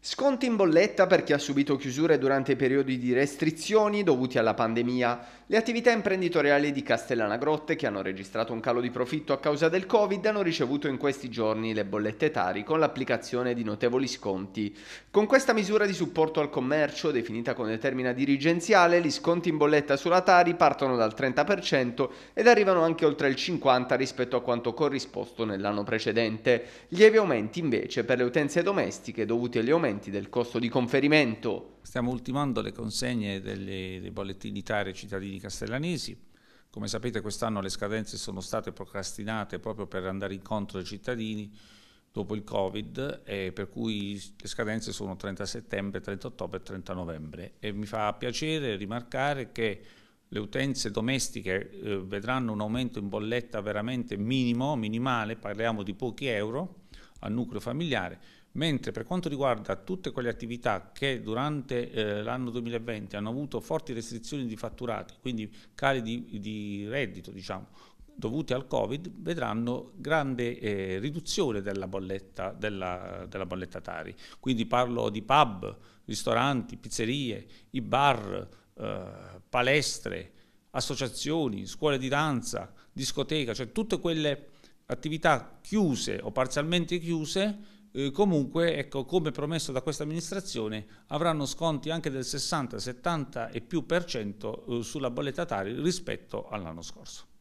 Sconti in bolletta per chi ha subito chiusure durante i periodi di restrizioni dovuti alla pandemia. Le attività imprenditoriali di Castellana Grotte, che hanno registrato un calo di profitto a causa del Covid, hanno ricevuto in questi giorni le bollette Tari con l'applicazione di notevoli sconti. Con questa misura di supporto al commercio, definita con determina dirigenziale, gli sconti in bolletta sulla Tari partono dal 30% ed arrivano anche oltre il 50% rispetto a quanto corrisposto nell'anno precedente. Lievi aumenti invece per le utenze domestiche dovuti agli aumenti aumenti del costo di conferimento. Stiamo ultimando le consegne delle, dei bollettini TARE ai cittadini castellanesi. Come sapete quest'anno le scadenze sono state procrastinate proprio per andare incontro ai cittadini dopo il Covid, eh, per cui le scadenze sono 30 settembre, 30 ottobre e 30 novembre. E mi fa piacere rimarcare che le utenze domestiche eh, vedranno un aumento in bolletta veramente minimo, minimale, parliamo di pochi euro, al nucleo familiare, mentre per quanto riguarda tutte quelle attività che durante eh, l'anno 2020 hanno avuto forti restrizioni di fatturati, quindi cali di, di reddito diciamo, dovuti al Covid, vedranno grande eh, riduzione della bolletta, della, della bolletta Tari. Quindi parlo di pub, ristoranti, pizzerie, i bar, eh, palestre, associazioni, scuole di danza, discoteca, cioè tutte quelle attività chiuse o parzialmente chiuse eh, comunque, ecco, come promesso da questa amministrazione, avranno sconti anche del 60, 70 e più per cento eh, sulla bolletta Tari rispetto all'anno scorso.